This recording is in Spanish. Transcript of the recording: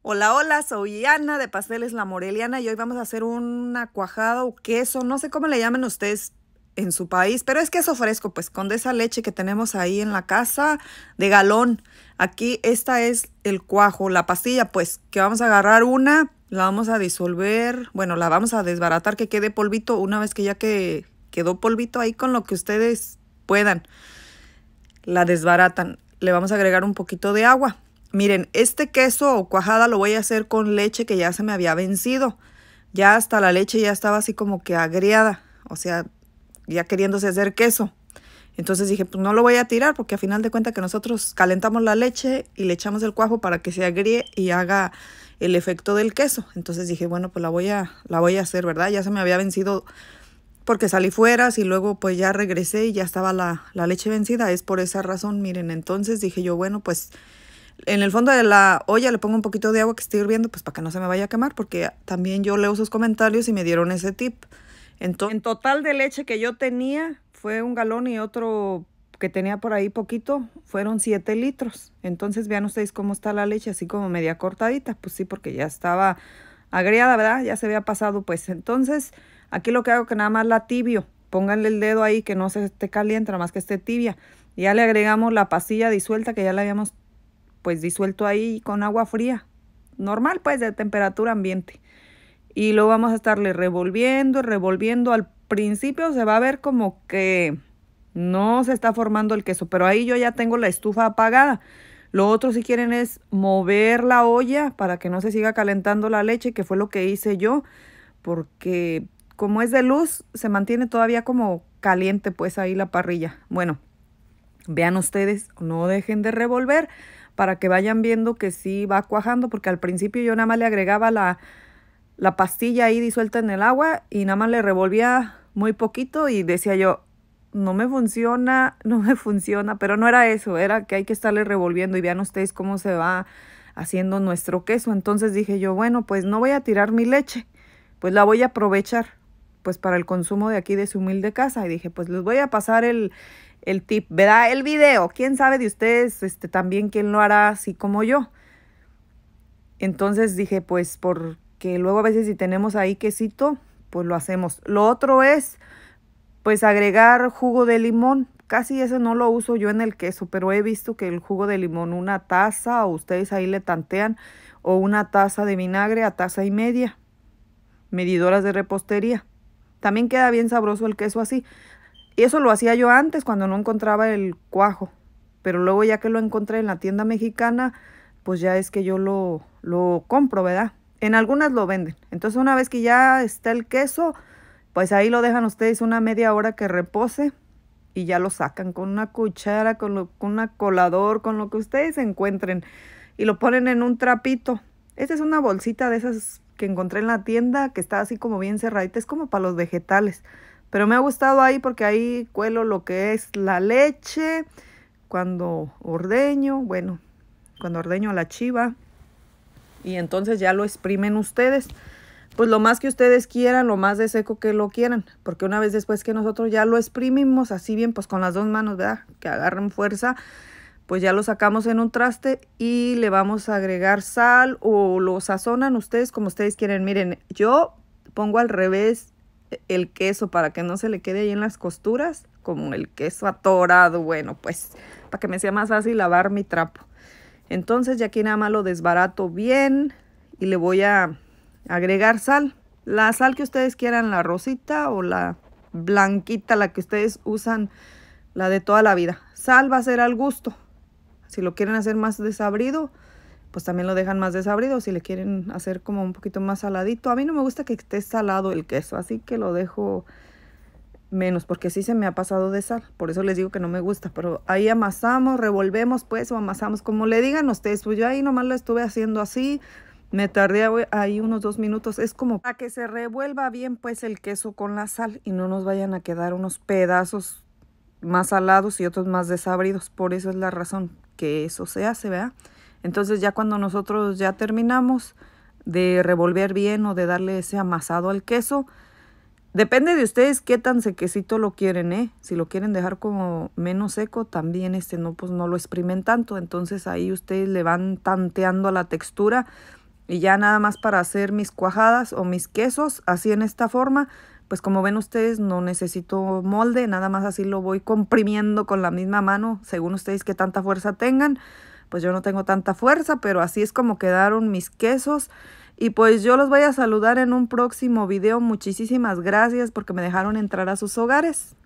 Hola, hola, soy Ana de Pasteles La Moreliana y hoy vamos a hacer una cuajada o queso, no sé cómo le llaman ustedes en su país, pero es queso fresco, pues con esa leche que tenemos ahí en la casa de galón. Aquí esta es el cuajo, la pastilla, pues que vamos a agarrar una, la vamos a disolver, bueno, la vamos a desbaratar que quede polvito una vez que ya que quedó polvito ahí con lo que ustedes puedan. La desbaratan, le vamos a agregar un poquito de agua Miren, este queso o cuajada lo voy a hacer con leche que ya se me había vencido. Ya hasta la leche ya estaba así como que agriada, o sea, ya queriéndose hacer queso. Entonces dije, pues no lo voy a tirar porque a final de cuentas que nosotros calentamos la leche y le echamos el cuajo para que se agríe y haga el efecto del queso. Entonces dije, bueno, pues la voy a, la voy a hacer, ¿verdad? Ya se me había vencido porque salí fuera y luego pues ya regresé y ya estaba la, la leche vencida. Es por esa razón, miren, entonces dije yo, bueno, pues en el fondo de la olla le pongo un poquito de agua que esté hirviendo, pues para que no se me vaya a quemar, porque también yo leo sus comentarios y me dieron ese tip. Entonces, en total de leche que yo tenía fue un galón y otro que tenía por ahí poquito, fueron 7 litros. Entonces vean ustedes cómo está la leche, así como media cortadita, pues sí, porque ya estaba agriada, ¿verdad? Ya se había pasado, pues. Entonces, aquí lo que hago que nada más la tibio, pónganle el dedo ahí que no se esté caliente, nada más que esté tibia. Ya le agregamos la pasilla disuelta que ya la habíamos pues disuelto ahí con agua fría, normal pues de temperatura ambiente. Y lo vamos a estarle revolviendo, revolviendo. Al principio se va a ver como que no se está formando el queso, pero ahí yo ya tengo la estufa apagada. Lo otro si quieren es mover la olla para que no se siga calentando la leche, que fue lo que hice yo, porque como es de luz, se mantiene todavía como caliente pues ahí la parrilla. Bueno, vean ustedes, no dejen de revolver para que vayan viendo que sí va cuajando, porque al principio yo nada más le agregaba la, la pastilla ahí disuelta en el agua y nada más le revolvía muy poquito y decía yo, no me funciona, no me funciona, pero no era eso, era que hay que estarle revolviendo y vean ustedes cómo se va haciendo nuestro queso. Entonces dije yo, bueno, pues no voy a tirar mi leche, pues la voy a aprovechar pues para el consumo de aquí de su humilde casa y dije, pues les voy a pasar el el tip, ¿verdad? El video. ¿Quién sabe de ustedes este, también quién lo hará así como yo? Entonces dije, pues porque luego a veces si tenemos ahí quesito, pues lo hacemos. Lo otro es, pues agregar jugo de limón. Casi eso no lo uso yo en el queso, pero he visto que el jugo de limón, una taza, o ustedes ahí le tantean, o una taza de vinagre a taza y media. Medidoras de repostería. También queda bien sabroso el queso así. Y eso lo hacía yo antes cuando no encontraba el cuajo. Pero luego ya que lo encontré en la tienda mexicana, pues ya es que yo lo, lo compro, ¿verdad? En algunas lo venden. Entonces una vez que ya está el queso, pues ahí lo dejan ustedes una media hora que repose y ya lo sacan con una cuchara, con, lo, con un colador, con lo que ustedes encuentren y lo ponen en un trapito. Esta es una bolsita de esas que encontré en la tienda que está así como bien cerradita, es como para los vegetales. Pero me ha gustado ahí porque ahí cuelo lo que es la leche, cuando ordeño, bueno, cuando ordeño a la chiva. Y entonces ya lo exprimen ustedes. Pues lo más que ustedes quieran, lo más de seco que lo quieran. Porque una vez después que nosotros ya lo exprimimos así bien, pues con las dos manos, ¿verdad? Que agarren fuerza. Pues ya lo sacamos en un traste y le vamos a agregar sal o lo sazonan ustedes como ustedes quieren. Miren, yo pongo al revés el queso para que no se le quede ahí en las costuras, como el queso atorado, bueno, pues para que me sea más fácil lavar mi trapo. Entonces ya aquí nada más lo desbarato bien y le voy a agregar sal. La sal que ustedes quieran, la rosita o la blanquita, la que ustedes usan, la de toda la vida. Sal va a ser al gusto. Si lo quieren hacer más desabrido, pues también lo dejan más desabrido si le quieren hacer como un poquito más saladito. A mí no me gusta que esté salado el queso, así que lo dejo menos porque sí se me ha pasado de sal. Por eso les digo que no me gusta, pero ahí amasamos, revolvemos pues o amasamos como le digan ustedes. Pues yo ahí nomás lo estuve haciendo así. Me tardé ahí unos dos minutos. Es como para que se revuelva bien pues el queso con la sal y no nos vayan a quedar unos pedazos más salados y otros más desabridos. Por eso es la razón que eso se hace, ¿verdad? Entonces ya cuando nosotros ya terminamos de revolver bien o de darle ese amasado al queso, depende de ustedes qué tan sequecito lo quieren, ¿eh? Si lo quieren dejar como menos seco, también este no pues no lo exprimen tanto, entonces ahí ustedes le van tanteando la textura y ya nada más para hacer mis cuajadas o mis quesos así en esta forma, pues como ven ustedes no necesito molde, nada más así lo voy comprimiendo con la misma mano, según ustedes que tanta fuerza tengan pues yo no tengo tanta fuerza, pero así es como quedaron mis quesos. Y pues yo los voy a saludar en un próximo video. Muchísimas gracias porque me dejaron entrar a sus hogares.